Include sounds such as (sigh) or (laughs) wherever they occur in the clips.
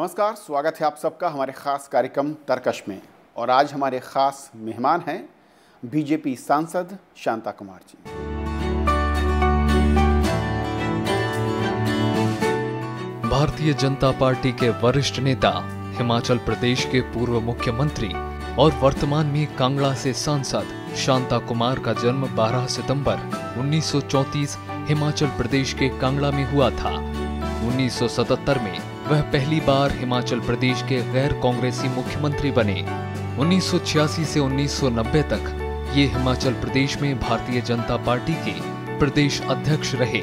नमस्कार स्वागत है आप सबका हमारे खास कार्यक्रम तर्कश में और आज हमारे खास मेहमान हैं बीजेपी सांसद शांता कुमार जी भारतीय जनता पार्टी के वरिष्ठ नेता हिमाचल प्रदेश के पूर्व मुख्यमंत्री और वर्तमान में कांगड़ा से सांसद शांता कुमार का जन्म 12 सितंबर 1934 हिमाचल प्रदेश के कांगड़ा में हुआ था 1977 में वह पहली बार हिमाचल प्रदेश के गैर कांग्रेसी मुख्यमंत्री बने 1986 से 1990 तक ये हिमाचल प्रदेश में भारतीय जनता पार्टी के प्रदेश अध्यक्ष रहे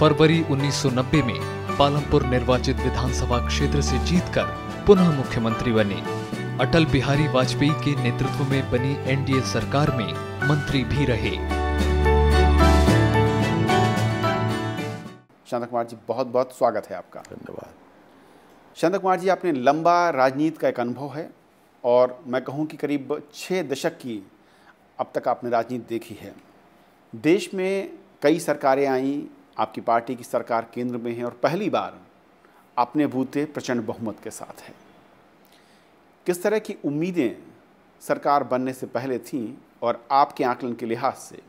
फरवरी 1990 में पालमपुर निर्वाचित विधानसभा क्षेत्र से जीतकर पुनः मुख्यमंत्री बने अटल बिहारी वाजपेयी के नेतृत्व में बनी एनडीए सरकार में मंत्री भी रहे शांत कुमार जी बहुत बहुत स्वागत है आपका धन्यवाद चंद्र कुमार जी आपने लंबा राजनीति का एक अनुभव है और मैं कहूँ कि करीब छः दशक की अब तक आपने राजनीति देखी है देश में कई सरकारें आईं आपकी पार्टी की सरकार केंद्र में है और पहली बार आपने बूते प्रचंड बहुमत के साथ है किस तरह की उम्मीदें सरकार बनने से पहले थीं और आपके आकलन के लिहाज से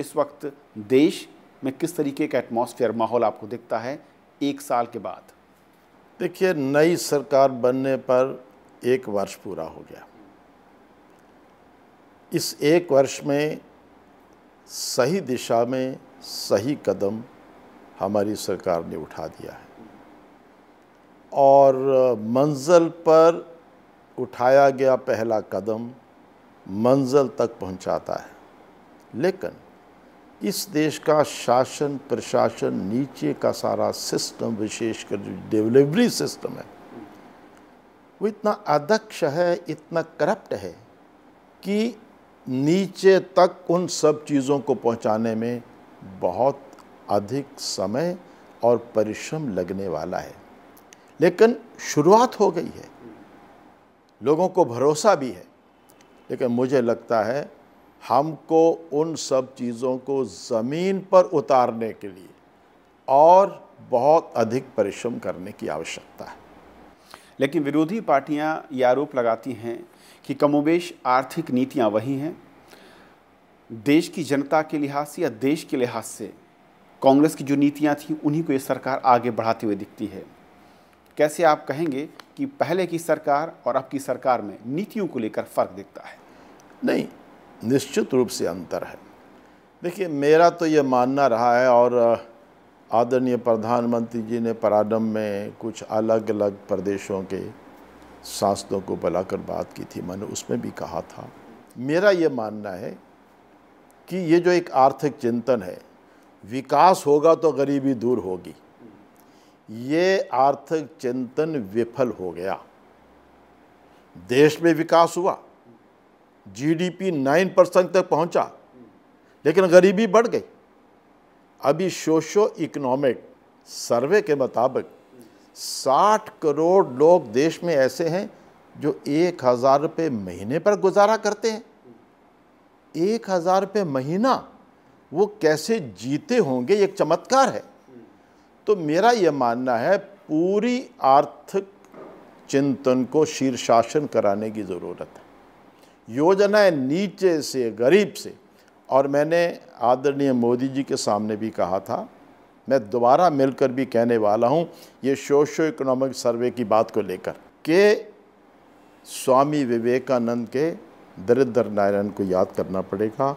इस वक्त देश में किस तरीके का एटमॉस्फेयर माहौल आपको दिखता है एक साल के बाद देखिए नई सरकार बनने पर एक वर्ष पूरा हो गया इस एक वर्ष में सही दिशा में सही कदम हमारी सरकार ने उठा दिया है और मंजिल पर उठाया गया पहला कदम मंजिल तक पहुंचाता है लेकिन इस देश का शासन प्रशासन नीचे का सारा सिस्टम विशेषकर जो डिलीवरी सिस्टम है वो इतना अदक्ष है इतना करप्ट है कि नीचे तक उन सब चीज़ों को पहुंचाने में बहुत अधिक समय और परिश्रम लगने वाला है लेकिन शुरुआत हो गई है लोगों को भरोसा भी है लेकिन मुझे लगता है हमको उन सब चीज़ों को ज़मीन पर उतारने के लिए और बहुत अधिक परिश्रम करने की आवश्यकता है लेकिन विरोधी पार्टियां ये आरोप लगाती हैं कि कमोबेश आर्थिक नीतियां वही हैं देश की जनता के लिहाज से या देश के लिहाज से कांग्रेस की जो नीतियां थीं उन्हीं को ये सरकार आगे बढ़ाते हुए दिखती है कैसे आप कहेंगे कि पहले की सरकार और अब की सरकार में नीतियों को लेकर फ़र्क दिखता है नहीं निश्चित रूप से अंतर है देखिए मेरा तो ये मानना रहा है और आदरणीय प्रधानमंत्री जी ने प्रारंभ में कुछ अलग अलग प्रदेशों के सांसदों को बुलाकर बात की थी मैंने उसमें भी कहा था मेरा ये मानना है कि ये जो एक आर्थिक चिंतन है विकास होगा तो गरीबी दूर होगी ये आर्थिक चिंतन विफल हो गया देश में विकास हुआ जीडीपी नाइन परसेंट तक पहुंचा लेकिन गरीबी बढ़ गई अभी सोशो इकोनॉमिक सर्वे के मुताबिक 60 करोड़ लोग देश में ऐसे हैं जो एक हज़ार रुपये महीने पर गुजारा करते हैं एक हज़ार रुपये महीना वो कैसे जीते होंगे एक चमत्कार है तो मेरा ये मानना है पूरी आर्थिक चिंतन को शीर्षासन कराने की ज़रूरत है योजनाएं नीचे से गरीब से और मैंने आदरणीय मोदी जी के सामने भी कहा था मैं दोबारा मिलकर भी कहने वाला हूँ ये सोशो इकोनॉमिक सर्वे की बात को लेकर के स्वामी विवेकानंद के दरिद्र नारायण को याद करना पड़ेगा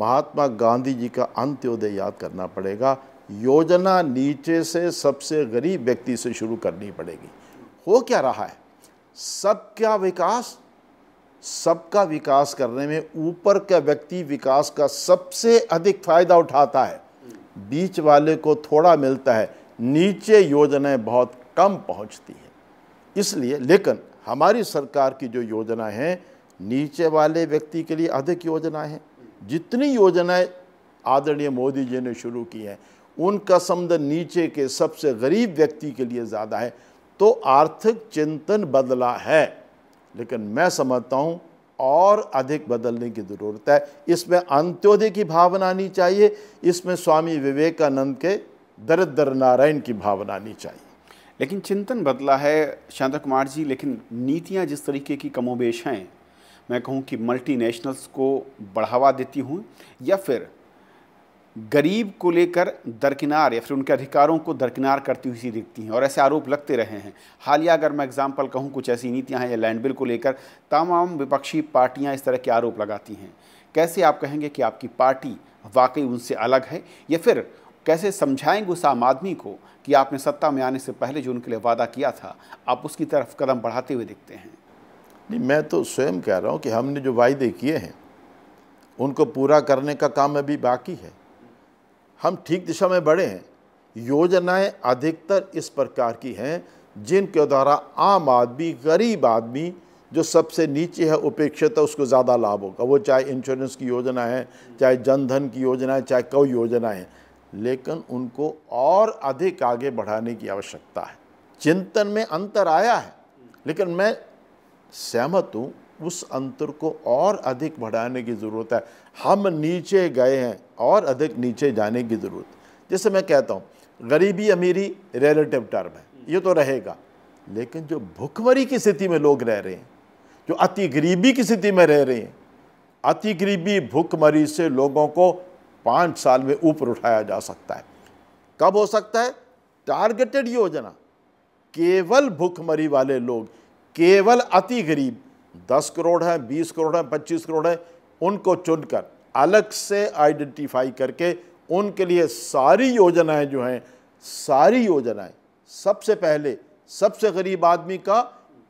महात्मा गांधी जी का अंत्योदय याद करना पड़ेगा योजना नीचे से सबसे गरीब व्यक्ति से शुरू करनी पड़ेगी हो क्या रहा है सब क्या विकास सबका विकास करने में ऊपर का व्यक्ति विकास का सबसे अधिक फायदा उठाता है बीच वाले को थोड़ा मिलता है नीचे योजनाएं बहुत कम पहुंचती हैं इसलिए लेकिन हमारी सरकार की जो योजनाएं हैं नीचे वाले व्यक्ति के लिए अधिक योजनाएं हैं जितनी योजनाएं आदरणीय मोदी जी ने शुरू की हैं उनका संबंध नीचे के सबसे गरीब व्यक्ति के लिए ज़्यादा है तो आर्थिक चिंतन बदला है लेकिन मैं समझता हूँ और अधिक बदलने की ज़रूरत है इसमें अंत्योदय की भावना आनी चाहिए इसमें स्वामी विवेकानंद के दरिद्र नारायण की भावना आनी चाहिए लेकिन चिंतन बदला है शांता कुमार जी लेकिन नीतियाँ जिस तरीके की कमोबेश हैं मैं कहूँ कि मल्टीनेशनल्स को बढ़ावा देती हूँ या फिर गरीब को लेकर दरकिनार या फिर उनके अधिकारों को दरकिनार करती हुई सी दिखती हैं और ऐसे आरोप लगते रहे हैं हालिया अगर मैं एग्जाम्पल कहूँ कुछ ऐसी नीतियाँ हैं या लैंड बिल को लेकर तमाम विपक्षी पार्टियाँ इस तरह के आरोप लगाती हैं कैसे आप कहेंगे कि आपकी पार्टी वाकई उनसे अलग है या फिर कैसे समझाएंगे उस आम आदमी को कि आपने सत्ता में आने से पहले जो उनके लिए वादा किया था आप उसकी तरफ कदम बढ़ाते हुए दिखते हैं नहीं मैं तो स्वयं कह रहा हूँ कि हमने जो वायदे किए हैं उनको पूरा करने का काम अभी बाकी है हम ठीक दिशा में बढ़े हैं योजनाएं अधिकतर इस प्रकार की हैं जिनके द्वारा आम आदमी गरीब आदमी जो सबसे नीचे है उपेक्षित है उसको ज़्यादा लाभ होगा वो चाहे इंश्योरेंस की योजना है चाहे जनधन की योजना है चाहे कई योजना है लेकिन उनको और अधिक आगे बढ़ाने की आवश्यकता है चिंतन में अंतर आया है लेकिन मैं सहमत हूँ उस अंतर को और अधिक बढ़ाने की ज़रूरत है हम नीचे गए हैं और अधिक नीचे जाने की ज़रूरत जैसे मैं कहता हूँ गरीबी अमीरी रिलेटिव टर्म है ये तो रहेगा लेकिन जो भुखमरी की स्थिति में लोग रह रहे हैं जो अति गरीबी की स्थिति में रह रहे हैं अति गरीबी भुखमरी से लोगों को पाँच साल में ऊपर उठाया जा सकता है कब हो सकता है टारगेटेड योजना केवल भुखमरी वाले लोग केवल अति गरीब दस करोड़ हैं बीस करोड़ हैं पच्चीस करोड़ हैं उनको चुनकर अलग से आइडेंटिफाई करके उनके लिए सारी योजनाएं जो हैं सारी योजनाएं सबसे पहले सबसे गरीब आदमी का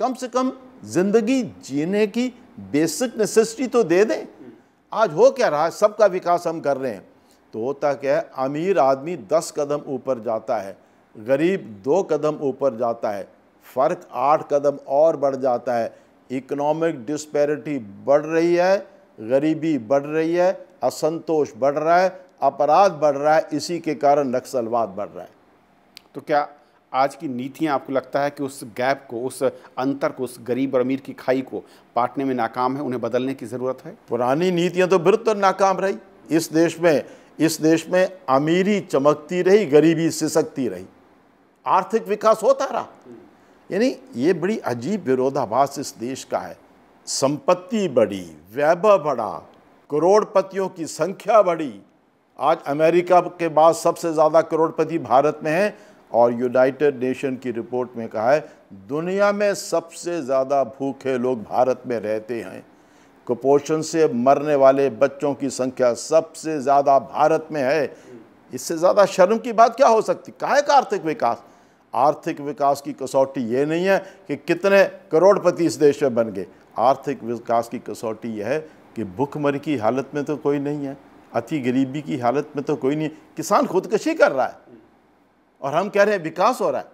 कम से कम ज़िंदगी जीने की बेसिक नेसेसिटी तो दे दें आज हो क्या रहा है सबका विकास हम कर रहे हैं तो होता क्या है अमीर आदमी दस कदम ऊपर जाता है गरीब दो कदम ऊपर जाता है फ़र्क आठ कदम और बढ़ जाता है इकोनॉमिक डिस्पैरिटी बढ़ रही है गरीबी बढ़ रही है असंतोष बढ़ रहा है अपराध बढ़ रहा है इसी के कारण नक्सलवाद बढ़ रहा है तो क्या आज की नीतियाँ आपको लगता है कि उस गैप को उस अंतर को उस गरीब और अमीर की खाई को पाटने में नाकाम है उन्हें बदलने की ज़रूरत है पुरानी नीतियाँ तो बिल्कुल तो नाकाम रही इस देश में इस देश में अमीरी चमकती रही गरीबी सिसकती रही आर्थिक विकास होता रहा यानी ये बड़ी अजीब विरोधाभास इस देश का है संपत्ति बढ़ी वैभव बढ़ा करोड़पतियों की संख्या बढ़ी आज अमेरिका के बाद सबसे ज़्यादा करोड़पति भारत में हैं और यूनाइटेड नेशन की रिपोर्ट में कहा है दुनिया में सबसे ज़्यादा भूखे लोग भारत में रहते हैं कुपोषण से मरने वाले बच्चों की संख्या सबसे ज़्यादा भारत में है इससे ज़्यादा शर्म की बात क्या हो सकती कहा है आर्थिक विकास आर्थिक विकास की कसौटी ये नहीं है कि कितने करोड़पति इस देश में बन गए आर्थिक विकास की कसौटी यह है कि भूखमरी की हालत में तो कोई नहीं है अति गरीबी की हालत में तो कोई नहीं किसान खुदकशी कर रहा है और हम कह रहे हैं विकास हो रहा है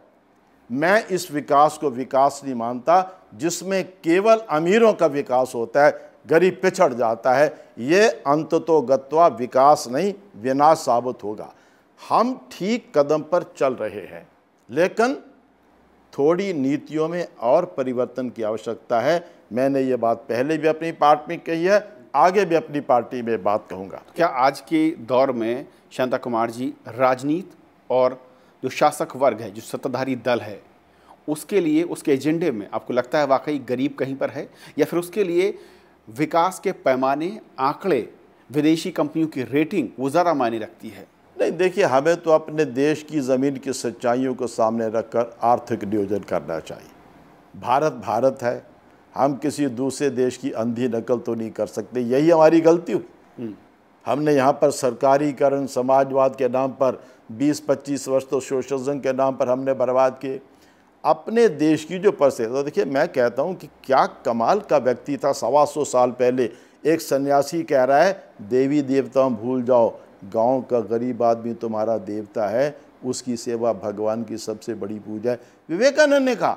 मैं इस विकास को विकास नहीं मानता जिसमें केवल अमीरों का विकास होता है गरीब पिछड़ जाता है ये अंततोगत्वा विकास नहीं विनाश साबित होगा हम ठीक कदम पर चल रहे हैं लेकिन थोड़ी नीतियों में और परिवर्तन की आवश्यकता है मैंने ये बात पहले भी अपनी पार्टी में कही है आगे भी अपनी पार्टी में बात कहूँगा क्या आज के दौर में शांता कुमार जी राजनीति और जो शासक वर्ग है जो सत्ताधारी दल है उसके लिए उसके एजेंडे में आपको लगता है वाकई गरीब कहीं पर है या फिर उसके लिए विकास के पैमाने आंकड़े विदेशी कंपनियों की रेटिंग वो ज़्यादा मायने रखती है नहीं देखिए हमें तो अपने देश की ज़मीन की सच्चाइयों को सामने रखकर आर्थिक नियोजन करना चाहिए भारत भारत है हम किसी दूसरे देश की अंधी नकल तो नहीं कर सकते यही हमारी गलती हुई हम्म। हमने यहाँ पर सरकारीकरण समाजवाद के नाम पर 20-25 वर्ष तो सोशलिज्म के नाम पर हमने बर्बाद किए अपने देश की जो परिस्थिति तो देखिए मैं कहता हूँ कि क्या कमाल का व्यक्ति था सवा सौ साल पहले एक सन्यासी कह रहा है देवी देवता भूल जाओ गांव का गरीब आदमी तुम्हारा देवता है उसकी सेवा भगवान की सबसे बड़ी पूजा है विवेकानंद ने कहा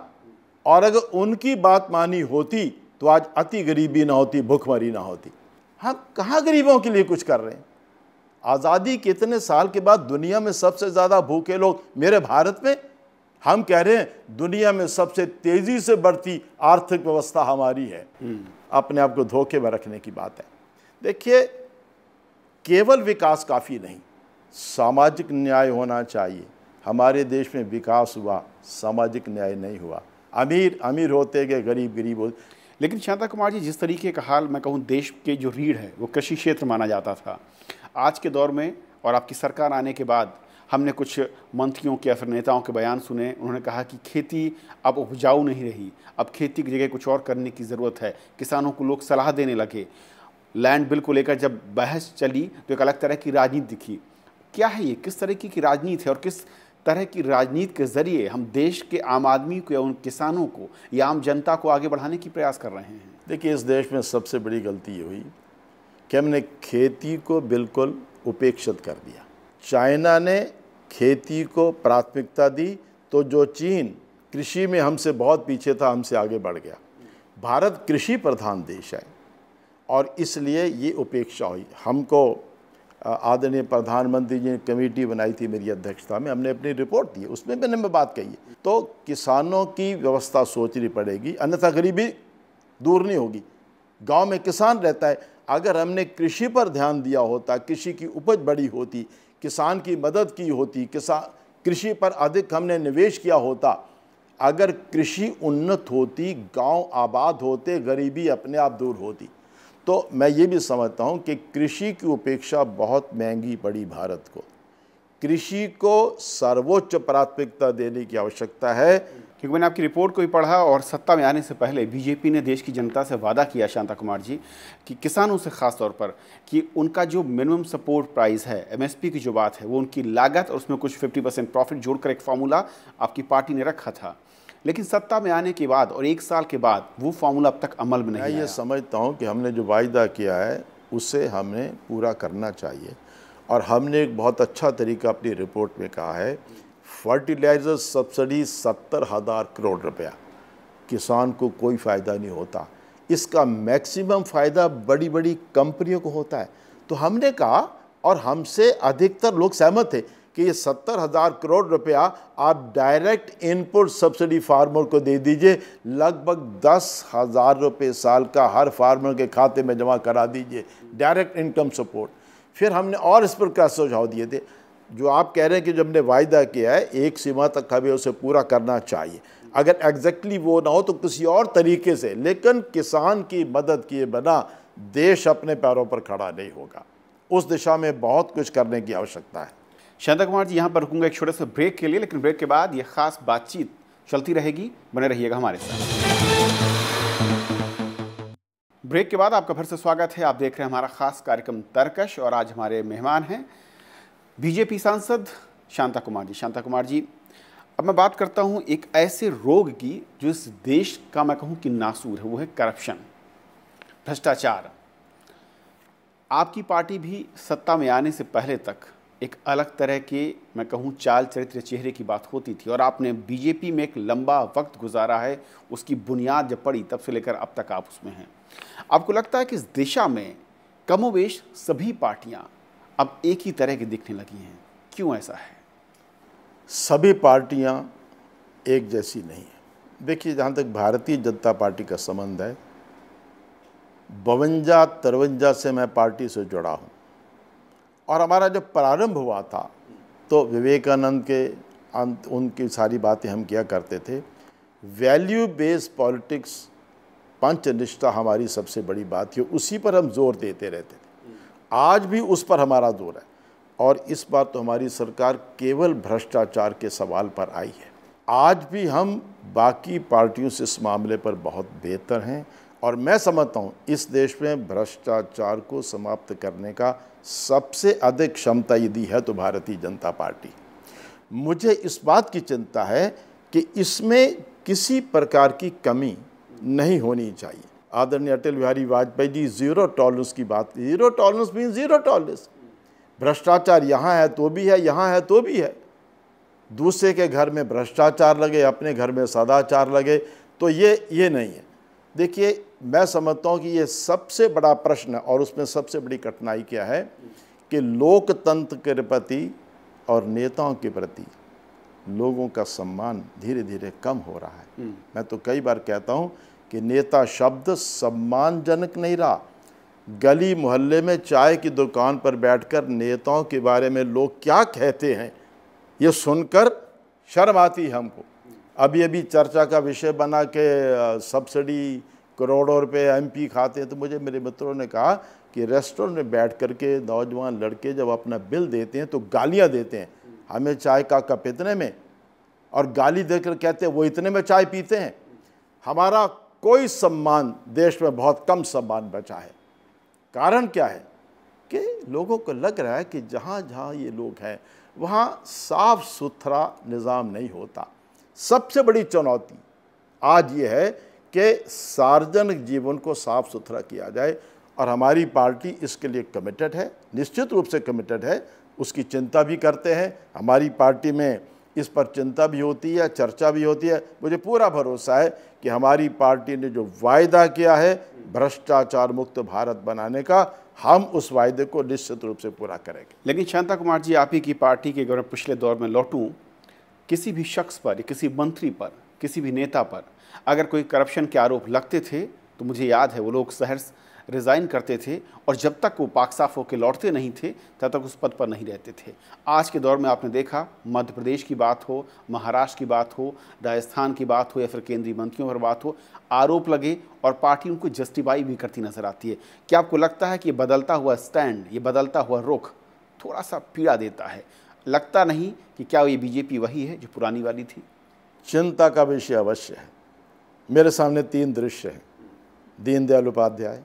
और अगर उनकी बात मानी होती तो आज अति गरीबी ना होती भूखमरी ना होती हम हाँ, कहाँ गरीबों के लिए कुछ कर रहे हैं आज़ादी के इतने साल के बाद दुनिया में सबसे ज़्यादा भूखे लोग मेरे भारत में हम कह रहे हैं दुनिया में सबसे तेज़ी से बढ़ती आर्थिक व्यवस्था हमारी है हम्म। अपने आप को धोखे में रखने की बात है देखिए केवल विकास काफ़ी नहीं सामाजिक न्याय होना चाहिए हमारे देश में विकास हुआ सामाजिक न्याय नहीं हुआ अमीर अमीर होते गए गरीब गरीब होते लेकिन शांता कुमार जी जिस तरीके का हाल मैं कहूँ देश के जो रीढ़ है वो कृषि क्षेत्र माना जाता था आज के दौर में और आपकी सरकार आने के बाद हमने कुछ मंत्रियों के या फिर नेताओं के बयान सुने उन्होंने कहा कि खेती अब उपजाऊ नहीं रही अब खेती की जगह कुछ और करने की ज़रूरत है किसानों को लोग सलाह देने लगे लैंड बिल को लेकर जब बहस चली तो एक अलग तरह की राजनीति दिखी क्या है ये किस तरह की राजनीति है और किस तरह की राजनीति के जरिए हम देश के आम आदमी को या उन किसानों को या आम जनता को आगे बढ़ाने की प्रयास कर रहे हैं देखिए इस देश में सबसे बड़ी गलती ये हुई कि हमने खेती को बिल्कुल उपेक्षित कर दिया चाइना ने खेती को प्राथमिकता दी तो जो चीन कृषि में हमसे बहुत पीछे था हमसे आगे बढ़ गया भारत कृषि प्रधान देश है और इसलिए ये उपेक्षा हुई हमको आदरणीय प्रधानमंत्री जी ने कमेटी बनाई थी मेरी अध्यक्षता में हमने अपनी रिपोर्ट दी उसमें मैंने मैं बात कही तो किसानों की व्यवस्था सोचनी पड़ेगी अन्यथा गरीबी दूर नहीं होगी गांव में किसान रहता है अगर हमने कृषि पर ध्यान दिया होता कृषि की उपज बड़ी होती किसान की मदद की होती किसान कृषि पर अधिक हमने निवेश किया होता अगर कृषि उन्नत होती गांव आबाद होते गरीबी अपने आप दूर होती तो मैं ये भी समझता हूँ कि कृषि की उपेक्षा बहुत महंगी पड़ी भारत को कृषि को सर्वोच्च प्राथमिकता देने की आवश्यकता है क्योंकि मैंने आपकी रिपोर्ट को भी पढ़ा और सत्ता में आने से पहले बीजेपी ने देश की जनता से वादा किया शांता कुमार जी कि किसानों से खास तौर पर कि उनका जो मिनिमम सपोर्ट प्राइस है एमएसपी की जो बात है वो उनकी लागत और उसमें कुछ 50 परसेंट प्रॉफिट जोड़कर एक फार्मूला आपकी पार्टी ने रखा था लेकिन सत्ता में आने के बाद और एक साल के बाद वो फार्मूला अब तक अमल में नहीं मैं ये समझता हूँ कि हमने जो वायदा किया है उसे हमें पूरा करना चाहिए और हमने एक बहुत अच्छा तरीका अपनी रिपोर्ट में कहा है फर्टिलाइज़र सब्सिडी सत्तर हज़ार करोड़ रुपया किसान को कोई फ़ायदा नहीं होता इसका मैक्सिमम फ़ायदा बड़ी बड़ी कंपनियों को होता है तो हमने कहा और हमसे अधिकतर लोग सहमत थे कि ये सत्तर हज़ार करोड़ रुपया आप डायरेक्ट इनपुट सब्सिडी फार्मर को दे दीजिए लगभग दस हज़ार रुपये साल का हर फार्मर के खाते में जमा करा दीजिए डायरेक्ट इनकम सपोर्ट फिर हमने और इस पर क्या सुझाव दिए थे जो आप कह रहे हैं कि जो हमने वायदा किया है एक सीमा तक हमें उसे पूरा करना चाहिए अगर एग्जैक्टली वो ना हो तो किसी और तरीके से लेकिन किसान की मदद किए बना देश अपने पैरों पर खड़ा नहीं होगा उस दिशा में बहुत कुछ करने की आवश्यकता है शांता कुमार जी यहाँ पर रुकूंगा एक छोटे से ब्रेक के लिए लेकिन ब्रेक के बाद ये खास बातचीत चलती रहेगी बने रहिएगा हमारे साथ ब्रेक के बाद आपका फिर से स्वागत है आप देख रहे हैं हमारा खास कार्यक्रम तर्कश और आज हमारे मेहमान हैं बीजेपी सांसद शांता कुमार जी शांता कुमार जी अब मैं बात करता हूँ एक ऐसे रोग की जो इस देश का मैं कहूँ कि नासूर है वो है करप्शन भ्रष्टाचार आपकी पार्टी भी सत्ता में आने से पहले तक एक अलग तरह की मैं कहूँ चाल चरित्र चेहरे की बात होती थी और आपने बीजेपी में एक लंबा वक्त गुजारा है उसकी बुनियाद जब पड़ी तब से लेकर अब तक आप उसमें हैं आपको लगता है कि इस दिशा में कमोवेश सभी पार्टियां अब एक ही तरह की दिखने लगी हैं क्यों ऐसा है सभी पार्टियां एक जैसी नहीं है देखिए जहाँ तक भारतीय जनता पार्टी का संबंध है बवंजा तरवंजा से मैं पार्टी से जुड़ा हूँ और हमारा जब प्रारंभ हुआ था तो विवेकानंद के अंत उनकी सारी बातें हम किया करते थे वैल्यू बेस्ड पॉलिटिक्स पंचनिष्ठा हमारी सबसे बड़ी बात थी उसी पर हम जोर देते रहते थे आज भी उस पर हमारा जोर है और इस बार तो हमारी सरकार केवल भ्रष्टाचार के सवाल पर आई है आज भी हम बाकी पार्टियों से इस मामले पर बहुत बेहतर हैं और मैं समझता हूँ इस देश में भ्रष्टाचार को समाप्त करने का सबसे अधिक क्षमता यदि है तो भारतीय जनता पार्टी मुझे इस बात की चिंता है कि इसमें किसी प्रकार की कमी नहीं होनी चाहिए आदरणीय अटल बिहारी वाजपेयी जी ज़ीरो टॉलरेंस की बात zero tolerance mean zero tolerance भ्रष्टाचार यहाँ है तो भी है यहाँ है तो भी है दूसरे के घर में भ्रष्टाचार लगे अपने घर में सदाचार लगे तो ये ये नहीं है देखिए मैं समझता हूँ कि ये सबसे बड़ा प्रश्न और उसमें सबसे बड़ी कठिनाई क्या है कि लोकतंत्र के प्रति और नेताओं के प्रति लोगों का सम्मान धीरे धीरे कम हो रहा है हम्म। मैं तो कई बार कहता हूँ कि नेता शब्द सम्मानजनक नहीं रहा गली मोहल्ले में चाय की दुकान पर बैठकर नेताओं के बारे में लोग क्या कहते हैं ये सुनकर शर्म आती है हमको अभी अभी चर्चा का विषय बना के सब्सिडी करोड़ों रुपए एमपी खाते हैं तो मुझे मेरे मित्रों ने कहा कि रेस्टोरेंट में बैठ कर के नौजवान लड़के जब अपना बिल देते हैं तो गालियाँ देते हैं हमें चाय का कप इतने में और गाली देकर कहते हैं वो इतने में चाय पीते हैं हमारा कोई सम्मान देश में बहुत कम सम्मान बचा है कारण क्या है कि लोगों को लग रहा है कि जहाँ जहाँ ये लोग हैं वहाँ साफ सुथरा निज़ाम नहीं होता सबसे बड़ी चुनौती आज ये है कि सार्वजनिक जीवन को साफ सुथरा किया जाए और हमारी पार्टी इसके लिए कमिटेड है निश्चित रूप से कमिटेड है उसकी चिंता भी करते हैं हमारी पार्टी में इस पर चिंता भी होती है चर्चा भी होती है मुझे पूरा भरोसा है कि हमारी पार्टी ने जो वायदा किया है भ्रष्टाचार मुक्त भारत बनाने का हम उस वायदे को निश्चित रूप से पूरा करेंगे लेकिन शांता कुमार जी आप ही की पार्टी के अगर पिछले दौर में लौटूँ किसी भी शख्स पर किसी मंत्री पर किसी भी नेता पर अगर कोई करप्शन के आरोप लगते थे तो मुझे याद है वो लोग शहर रिज़ाइन करते थे और जब तक वो पाक साफ होकर लौटते नहीं थे तब तक उस पद पर नहीं रहते थे आज के दौर में आपने देखा मध्य प्रदेश की बात हो महाराष्ट्र की बात हो राजस्थान की बात हो या फिर केंद्रीय मंत्रियों पर बात हो आरोप लगे और पार्टी उनको जस्टिफाई भी करती नज़र आती है क्या आपको लगता है कि ये बदलता हुआ स्टैंड ये बदलता हुआ रुख थोड़ा सा पीड़ा देता है लगता नहीं कि क्या ये बीजेपी वही है जो पुरानी वाली थी चिंता का विषय अवश्य है मेरे सामने तीन दृश्य हैं दीनदयाल उपाध्याय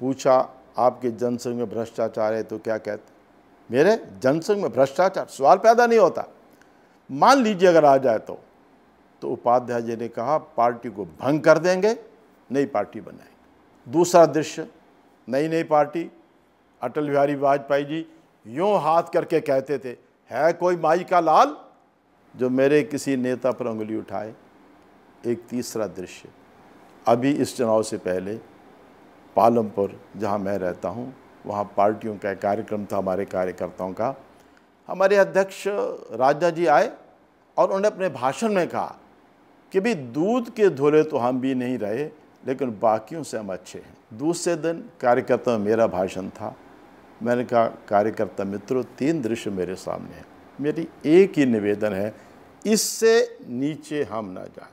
पूछा आपके जनसंघ में भ्रष्टाचार है तो क्या कहते मेरे जनसंघ में भ्रष्टाचार सवाल पैदा नहीं होता मान लीजिए अगर आ जाए तो तो उपाध्याय जी ने कहा पार्टी को भंग कर देंगे नई पार्टी बनाएंगे दूसरा दृश्य नई नई पार्टी अटल बिहारी वाजपेयी जी यूँ हाथ करके कहते थे है कोई माई का लाल जो मेरे किसी नेता पर उंगली उठाए एक तीसरा दृश्य अभी इस चुनाव से पहले पालमपुर जहाँ मैं रहता हूँ वहाँ पार्टियों का कार्यक्रम था हमारे कार्यकर्ताओं का हमारे अध्यक्ष राजा जी आए और उन्होंने अपने भाषण में कहा कि भी दूध के धोले तो हम भी नहीं रहे लेकिन बाकियों से हम अच्छे हैं दूसरे दिन कार्यकर्ता मेरा भाषण था मैंने कहा कार्यकर्ता मित्रों तीन दृश्य मेरे सामने हैं मेरी एक ही निवेदन है इससे नीचे हम ना जाएं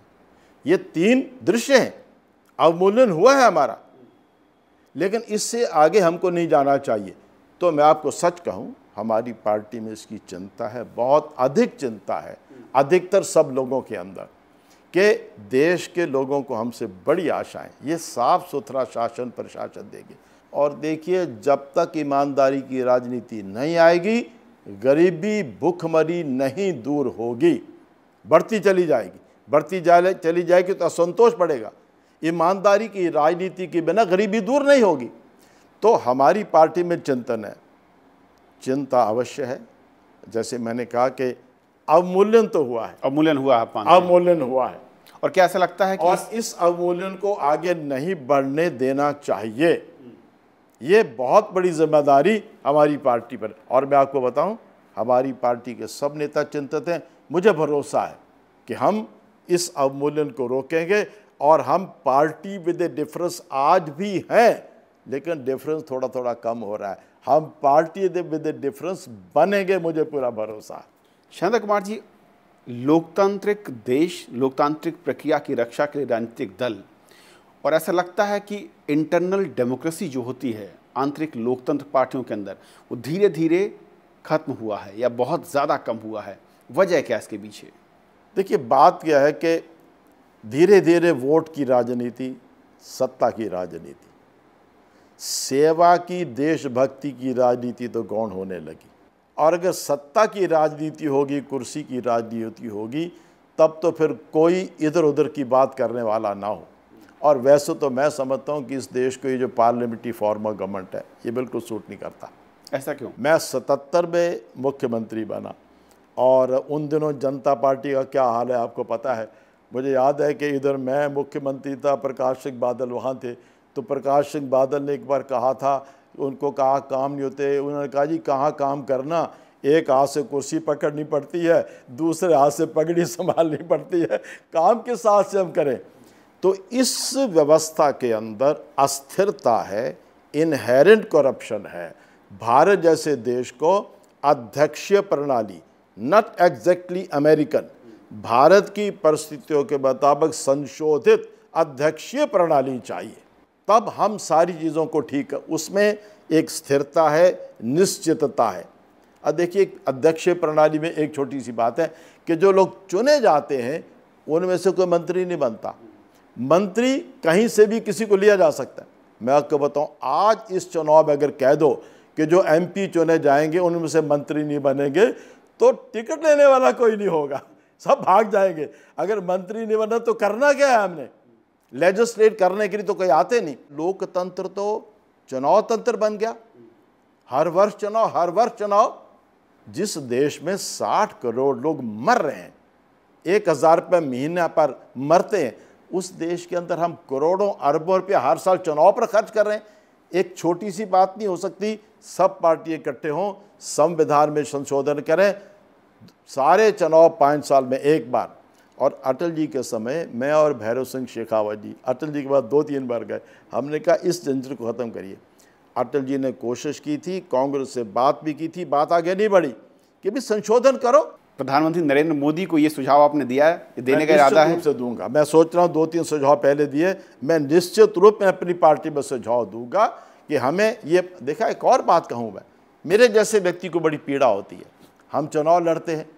ये तीन दृश्य हैं अवमूल्यन हुआ है हमारा लेकिन इससे आगे हमको नहीं जाना चाहिए तो मैं आपको सच कहूँ हमारी पार्टी में इसकी चिंता है बहुत अधिक चिंता है अधिकतर सब लोगों के अंदर कि देश के लोगों को हमसे बड़ी आशाएं ये साफ सुथरा शासन प्रशासन देगी और देखिए जब तक ईमानदारी की राजनीति नहीं आएगी गरीबी भूखमरी नहीं दूर होगी बढ़ती चली जाएगी बढ़ती जा चली जाएगी तो असंतोष बढ़ेगा ईमानदारी की राजनीति के बिना गरीबी दूर नहीं होगी तो हमारी पार्टी में चिंतन है चिंता अवश्य है जैसे मैंने कहा कि अवमूल्यन तो हुआ है अवमूल्यन हुआ है अवमूल्यन हुआ है और क्या ऐसा लगता है कि और इस अवमूल्यन को आगे नहीं बढ़ने देना चाहिए ये बहुत बड़ी जिम्मेदारी हमारी पार्टी पर और मैं आपको बताऊं हमारी पार्टी के सब नेता चिंतित हैं मुझे भरोसा है कि हम इस अवमूल्यन को रोकेंगे और हम पार्टी विद ए डिफरेंस आज भी हैं लेकिन डिफरेंस थोड़ा थोड़ा कम हो रहा है हम पार्टी विद ए डिफरेंस बनेंगे मुझे पूरा भरोसा शांता कुमार जी लोकतांत्रिक देश लोकतांत्रिक प्रक्रिया की रक्षा के लिए राजनीतिक दल और ऐसा लगता है कि इंटरनल डेमोक्रेसी जो होती है आंतरिक लोकतंत्र पार्टियों के अंदर वो धीरे धीरे खत्म हुआ है या बहुत ज़्यादा कम हुआ है वजह क्या इसके पीछे देखिए बात क्या है कि धीरे धीरे वोट की राजनीति सत्ता की राजनीति सेवा की देशभक्ति की राजनीति तो गौण होने लगी और अगर सत्ता की राजनीति होगी कुर्सी की राजनीति होगी तब तो फिर कोई इधर उधर की बात करने वाला ना हो और वैसे तो मैं समझता हूँ कि इस देश को ये जो पार्लियामेंट्री फॉर्म ऑफ गवर्नमेंट है ये बिल्कुल सूट नहीं करता ऐसा क्यों मैं सतहत्तर में मुख्यमंत्री बना और उन दिनों जनता पार्टी का क्या हाल है आपको पता है मुझे याद है कि इधर मैं मुख्यमंत्री था प्रकाश सिंह बादल वहाँ थे तो प्रकाश सिंह बादल ने एक बार कहा था उनको कहा काम नहीं होते उन्होंने कहा जी कहाँ काम करना एक हाथ से कुर्सी पकड़नी पड़ती है दूसरे हाथ से पगड़ी (laughs) संभालनी पड़ती है काम के साथ से हम करें तो इस व्यवस्था के अंदर अस्थिरता है इनहेरेंट करप्शन है भारत जैसे देश को अध्यक्षीय प्रणाली नॉट एग्जैक्टली अमेरिकन भारत की परिस्थितियों के मुताबिक संशोधित अध्यक्षीय प्रणाली चाहिए तब हम सारी चीज़ों को ठीक उसमें एक स्थिरता है निश्चितता है अब देखिए अध्यक्षीय प्रणाली में एक छोटी सी बात है कि जो लोग चुने जाते हैं उनमें से कोई मंत्री नहीं बनता मंत्री कहीं से भी किसी को लिया जा सकता है मैं आपको बताऊं आज इस चुनाव में अगर कह दो कि जो एमपी चुने जाएंगे उनमें से मंत्री नहीं बनेंगे तो टिकट लेने वाला कोई नहीं होगा सब भाग जाएंगे अगर मंत्री नहीं बना तो करना क्या है हमने लेजिस्लेट करने के लिए तो कोई आते नहीं लोकतंत्र तो चुनाव तंत्र बन गया हर वर्ष चुनाव हर वर्ष चुनाव जिस देश में 60 करोड़ लोग मर रहे हैं एक हज़ार रुपये महीने पर मरते हैं उस देश के अंदर हम करोड़ों अरबों रुपये हर साल चुनाव पर खर्च कर रहे हैं एक छोटी सी बात नहीं हो सकती सब पार्टी इकट्ठे हों संविधान में संशोधन करें सारे चुनाव पाँच साल में एक बार और अटल जी के समय मैं और भैरव सिंह शेखावत जी अटल जी के बाद दो तीन बार गए हमने कहा इस जंजर को ख़त्म करिए अटल जी ने कोशिश की थी कांग्रेस से बात भी की थी बात आगे नहीं बढ़ी कि भी संशोधन करो प्रधानमंत्री नरेंद्र मोदी को ये सुझाव आपने दिया है ये देने का इरादा है से दूंगा मैं सोच रहा हूँ दो तीन सुझाव पहले दिए मैं निश्चित रूप में अपनी पार्टी में सुझाव दूंगा कि हमें ये देखा एक और बात कहूँ मैं मेरे जैसे व्यक्ति को बड़ी पीड़ा होती है हम चुनाव लड़ते हैं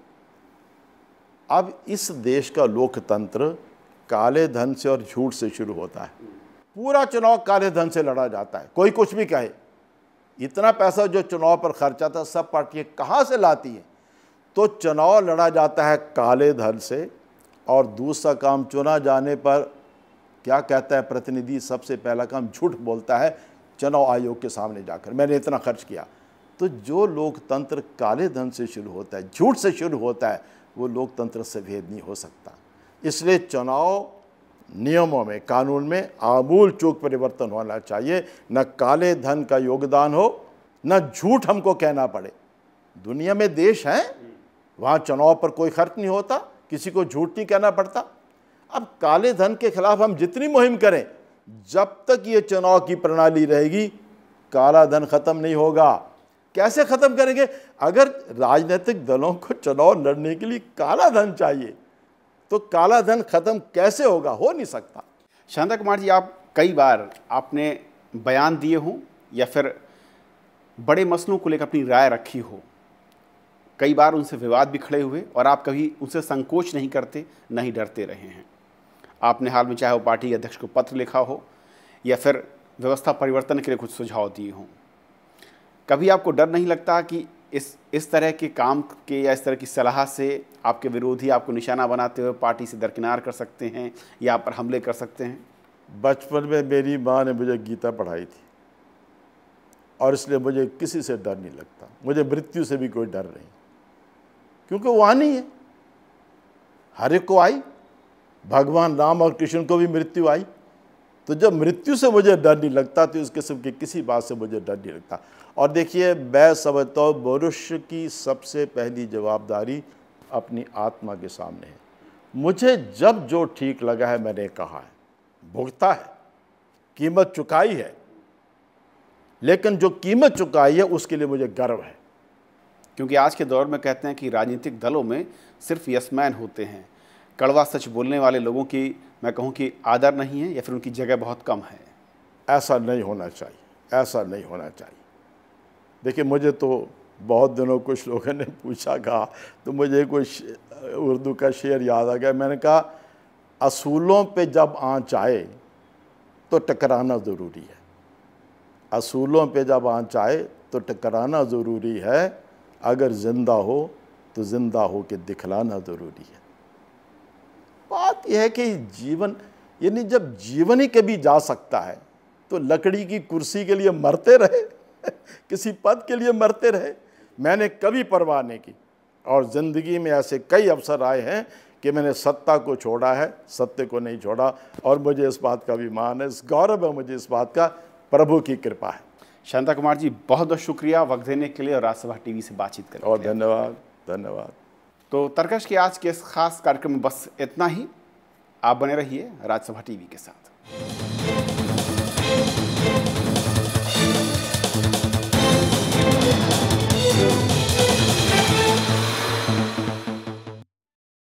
अब इस देश का लोकतंत्र काले धन से और झूठ से शुरू होता है पूरा चुनाव काले धन से लड़ा जाता है कोई कुछ भी कहे इतना पैसा जो चुनाव पर खर्चा था सब पार्टियाँ कहाँ से लाती हैं तो चुनाव लड़ा जाता है काले धन से और दूसरा काम चुना जाने पर क्या कहता है प्रतिनिधि सबसे पहला काम झूठ बोलता है चुनाव आयोग के सामने जाकर मैंने इतना खर्च किया तो जो लोकतंत्र काले धन से शुरू होता है झूठ से शुरू होता है वो लोकतंत्र से भेद नहीं हो सकता इसलिए चुनाव नियमों में कानून में आमूल चूक परिवर्तन होना चाहिए न काले धन का योगदान हो न झूठ हमको कहना पड़े दुनिया में देश हैं वहाँ चुनाव पर कोई खर्च नहीं होता किसी को झूठ नहीं कहना पड़ता अब काले धन के खिलाफ हम जितनी मुहिम करें जब तक ये चुनाव की प्रणाली रहेगी काला धन खत्म नहीं होगा कैसे ख़त्म करेंगे अगर राजनीतिक दलों को चुनाव लड़ने के लिए काला धन चाहिए तो काला धन ख़त्म कैसे होगा हो नहीं सकता शांता कुमार जी आप कई बार आपने बयान दिए हों या फिर बड़े मसलों को लेकर अपनी राय रखी हो कई बार उनसे विवाद भी खड़े हुए और आप कभी उनसे संकोच नहीं करते नहीं डरते रहे हैं आपने हाल में चाहे वो पार्टी अध्यक्ष को पत्र लिखा हो या फिर व्यवस्था परिवर्तन के लिए कुछ सुझाव दिए हों कभी आपको डर नहीं लगता कि इस इस तरह के काम के या इस तरह की सलाह से आपके विरोधी आपको निशाना बनाते हुए पार्टी से दरकिनार कर सकते हैं या आप पर हमले कर सकते हैं बचपन में मेरी माँ ने मुझे गीता पढ़ाई थी और इसलिए मुझे किसी से डर नहीं लगता मुझे मृत्यु से भी कोई डर नहीं क्योंकि वो आनी है हर एक को आई भगवान राम और कृष्ण को भी मृत्यु आई तो जब मृत्यु से मुझे डर नहीं लगता तो उस किस्म की किसी बात से मुझे डर नहीं लगता और देखिए मैं समझता हूँ मनुष्य की सबसे पहली जवाबदारी अपनी आत्मा के सामने है मुझे जब जो ठीक लगा है मैंने कहा है भुगता है कीमत चुकाई है लेकिन जो कीमत चुकाई है उसके लिए मुझे गर्व है क्योंकि आज के दौर में कहते हैं कि राजनीतिक दलों में सिर्फ यसमैन होते हैं कड़वा सच बोलने वाले लोगों की मैं कहूँ कि आदर नहीं है या फिर उनकी जगह बहुत कम है ऐसा नहीं होना चाहिए ऐसा नहीं होना चाहिए देखिए मुझे तो बहुत दिनों कुछ लोगों ने पूछा कहा तो मुझे कुछ उर्दू का शेर याद आ गया मैंने कहा असूलों पे जब आँच आए तो टकराना ज़रूरी है असूलों पे जब आँच आए तो टकराना ज़रूरी है अगर ज़िंदा हो तो ज़िंदा हो के दिखलाना ज़रूरी है यह है कि जीवन यानी जब जीवन ही कभी जा सकता है तो लकड़ी की कुर्सी के लिए मरते रहे (laughs) किसी पद के लिए मरते रहे मैंने कभी परवाह नहीं की और ज़िंदगी में ऐसे कई अवसर आए हैं कि मैंने सत्ता को छोड़ा है सत्य को नहीं छोड़ा और मुझे इस बात का अभिमान है इस गौरव है मुझे इस बात का प्रभु की कृपा है शांता कुमार जी बहुत बहुत शुक्रिया वक्त देने के लिए और राज्यसभा टीवी से बातचीत करें और धन्यवाद धन्यवाद तो तर्कश के आज के इस खास कार्यक्रम में बस इतना ही आप बने रहिए राज्यसभा टीवी के साथ